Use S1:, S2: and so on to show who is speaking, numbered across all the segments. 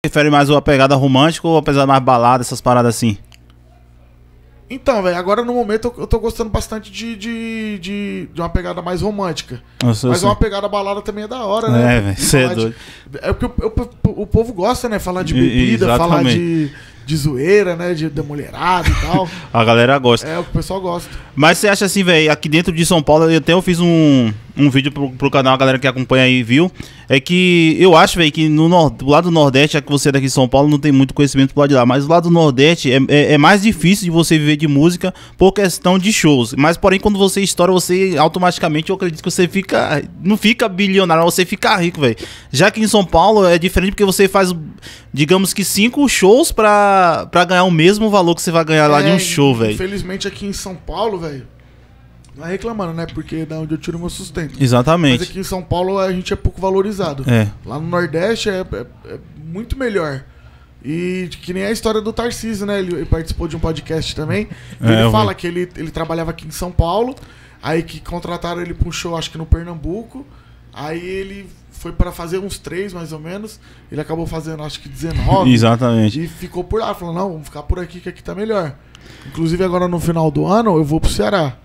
S1: prefere mais uma pegada romântica ou apesar mais balada, essas paradas assim?
S2: Então, velho, agora no momento eu, eu tô gostando bastante de, de, de, de uma pegada mais romântica. Mas assim. uma pegada balada também é da hora, né? É, velho, você é doido. De, é porque o, o, o, povo gosta, né? Falar de bebida, e, falar de, de zoeira, né? De, demolerado e tal.
S1: A galera gosta.
S2: É, o que o pessoal gosta.
S1: Mas você acha assim, velho, aqui dentro de São Paulo, eu até eu fiz um um vídeo pro, pro canal, a galera que acompanha aí viu. É que eu acho, velho, que no nord, do lado do Nordeste, é que você é daqui de São Paulo, não tem muito conhecimento pro lado de lá. Mas do lado do Nordeste é, é, é, mais difícil de você viver de música por questão de shows. Mas, porém, quando você estoura, você automaticamente, eu acredito que você fica. Não fica bilionário, você fica rico, velho. Já que em São Paulo é diferente porque você faz, digamos que, cinco shows pra, pra ganhar o mesmo valor que você vai ganhar é, lá de um é, show, velho.
S2: Infelizmente aqui em São Paulo, velho não tá é reclamando, né? Porque é da onde eu tiro meu sustento. Exatamente. Mas aqui em São Paulo a gente é pouco valorizado. É. Lá no Nordeste é, é, é muito melhor. E que nem a história do Tarcísio, né? Ele, ele participou de um podcast também. É, ele fala que ele, ele trabalhava aqui em São Paulo, aí que contrataram ele puxou, acho que no Pernambuco. Aí ele foi para fazer uns três, mais ou menos. Ele acabou fazendo, acho que 19. Exatamente. E ficou por lá, falou: não, vamos ficar por aqui que aqui tá melhor. Inclusive agora no final do ano eu vou pro Ceará.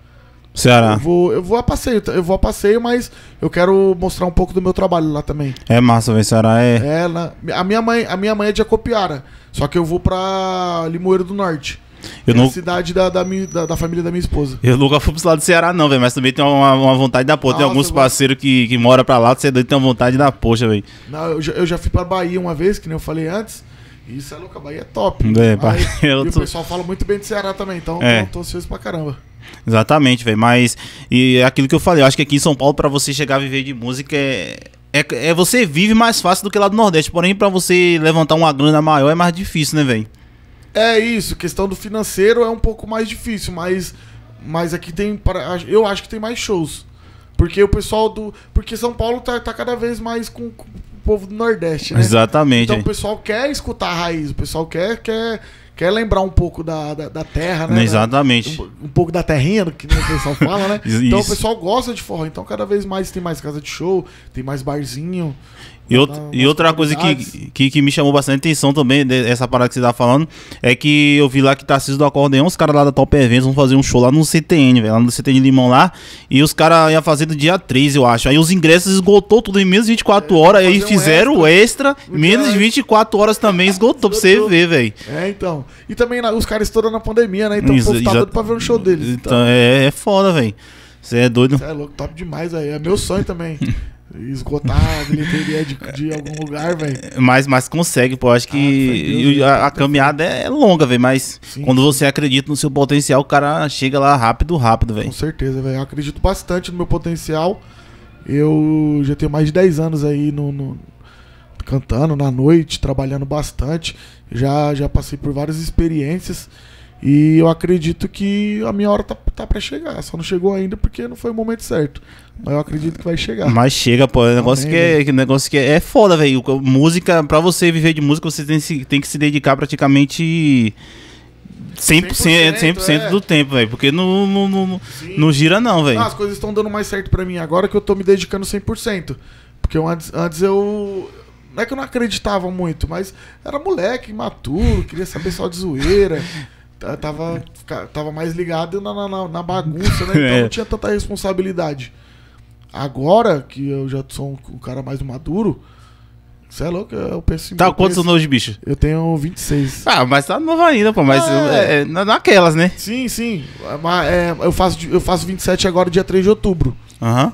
S2: Ceará. Eu vou, eu vou a passeio, eu vou a passeio, mas eu quero mostrar um pouco do meu trabalho lá também.
S1: É massa, velho, Ceará é.
S2: É, na, a minha mãe, a minha mãe é de Acopiara, só que eu vou para Limoeiro do Norte. Eu é não... cidade da, da, da, da, família da minha esposa.
S1: Eu nunca fui pro lado do Ceará, não, velho. Mas também tem uma, uma vontade da porra. Tem alguns parceiros que, que moram pra lá, você é doido tem uma vontade da poxa, velho.
S2: Não, eu já, eu já fui pra Bahia uma vez, que nem eu falei antes. Isso é louco, a Bahia é top. É, Aí, eu tô... o pessoal fala muito bem de Ceará também, então é. tô ansioso pra caramba.
S1: Exatamente, velho. Mas e é aquilo que eu falei, eu acho que aqui em São Paulo, para você chegar a viver de música é, é. É, você vive mais fácil do que lá do Nordeste, porém para você levantar
S2: uma grana maior é mais difícil, né, velho? É isso, questão do financeiro é um pouco mais difícil, mas mas aqui tem para eu acho que tem mais shows. Porque o pessoal do, porque São Paulo tá, tá cada vez mais com, com o povo do Nordeste, né? Exatamente. Então hein? o pessoal quer escutar a raiz, o pessoal quer quer quer lembrar um pouco da, da, da terra, né? Exatamente. Um, um, pouco da terrinha, que o pessoal fala, né? Então o pessoal gosta de forró. Então cada vez mais tem mais casa de show, tem mais barzinho.
S1: E, out, então, e outra coisa que, que, que, me chamou bastante atenção também, dessa né, parada que você tá falando, é que eu vi lá que Tarcísio do Acordeão, os é caras lá da Top Events vão fazer um show lá no CTN, velho, lá no CTN Limão lá, e os caras iam fazer do dia 3, eu acho. Aí os ingressos esgotou tudo em menos de 24 é, horas, aí fizeram um extra, extra menos de 24 horas também esgotou, pra você ver, velho.
S2: É, então. E também na, os caras estouraram na pandemia, né? Então Isso, o tá doido pra ver
S1: um show deles. Então, então é, é foda, velho. Você é doido. Você
S2: é louco, top demais aí. É meu sonho também. esgotar a bilheteria de, de algum lugar, velho.
S1: Mas, mas consegue, pô. Acho que ah, a, a, caminhada é longa, velho. Mas Sim. quando você acredita no seu potencial, o cara chega lá rápido, rápido, velho. Com
S2: certeza, velho. Eu acredito bastante no meu potencial. Eu já tenho mais de 10 anos aí no, no cantando na noite, trabalhando bastante. Já, já passei por várias experiências. E eu acredito que a minha hora tá, tá para chegar. Só não chegou ainda porque não foi o momento certo. Mas eu acredito que vai chegar. Mas
S1: chega, pô. É negócio, que é, é negócio que é, é foda, velho. Música, para você viver de música, você tem, se, tem que se dedicar praticamente 100%, 100%, é. do tempo, velho. Porque não, não, não, não gira, não, velho. Ah, as
S2: coisas estão dando mais certo para mim agora que eu tô me dedicando 100%. Porque eu, antes, antes eu não é que eu não acreditava muito, mas era moleque, imaturo, queria saber só de zoeira. Tá, tava, tava mais ligado na, na, na bagunça, né? Então é. não tinha tanta responsabilidade. Agora que eu já sou um, cara mais maduro, você é louco, eu penso em. Tá quantos anos de bicho? Eu tenho 26. Ah, mas tá novo ainda, pô. Mas é. É, naquelas, né? Sim, sim. Mas, é, eu, faço, eu faço 27 agora, dia 3 de outubro. Aham. Uhum.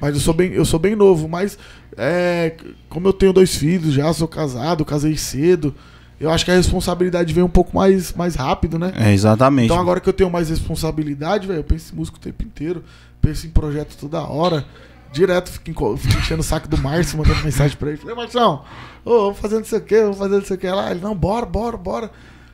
S2: Mas eu sou bem, eu sou bem novo. Mas, é, como eu tenho dois filhos já, sou casado, casei cedo eu acho que a responsabilidade vem um pouco mais, mais rápido, né? É, exatamente. Então agora que eu tenho mais responsabilidade, velho, eu penso em música o tempo inteiro, penso em projeto toda hora. Direto fico, enchendo o saco do Márcio, mandando mensagem pra ele. Falei, Marcião, ô, oh, vou fazendo não sei o que, vou fazendo não sei o que lá. Ah, ele, não, bora, bora, bora.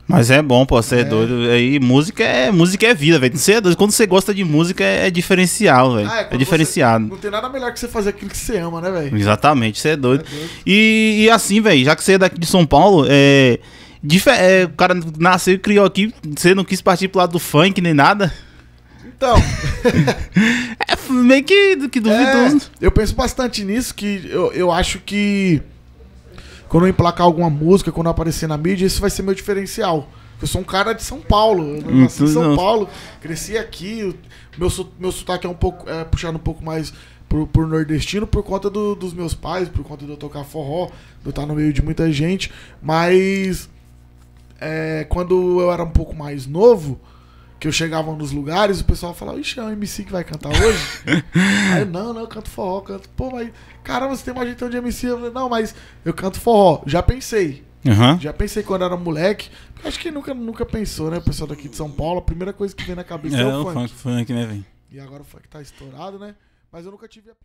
S1: Mas é bom, pô, você é, é doido. Aí música é, música é vida, velho. Você é doido. Quando você gosta de música é, é diferencial, velho. Ah, é, é, diferenciado. não
S2: tem nada melhor que você fazer aquilo que você ama, né, velho?
S1: Exatamente, você é doido. É doido. E, e, assim, velho, já que você é daqui de São Paulo, é, é, o cara nasceu e criou aqui, você não quis partir pro lado do funk
S2: nem nada? Então. é meio que, que duvidoso. É, eu penso bastante nisso, que eu, eu acho que quando eu emplacar alguma música, quando eu aparecer na mídia, isso vai ser meu diferencial. Eu sou um cara de São Paulo. Eu nasci em hum, São não. Paulo, cresci aqui. Meu, meu sotaque é um pouco é, puxado um pouco mais por, nordestino por conta do, dos meus pais, por conta de eu tocar forró, de eu estar no meio de muita gente. Mas é, quando eu era um pouco mais novo, que eu chegava nos lugares, o pessoal falava, ixi, é um MC que vai cantar hoje? aí eu, não, não, eu canto forró, canto. Pô, mas caramba, você tem uma jeitão de MC? Eu falei, não, mas eu canto forró. Já pensei. Uhum. Já pensei quando era moleque. Acho que nunca, nunca pensou, né? O pessoal daqui de São Paulo, a primeira coisa que vem na cabeça é, é o funk. É, o funk, funk né, velho? E agora o funk tá estourado, né? Mas eu nunca tive a...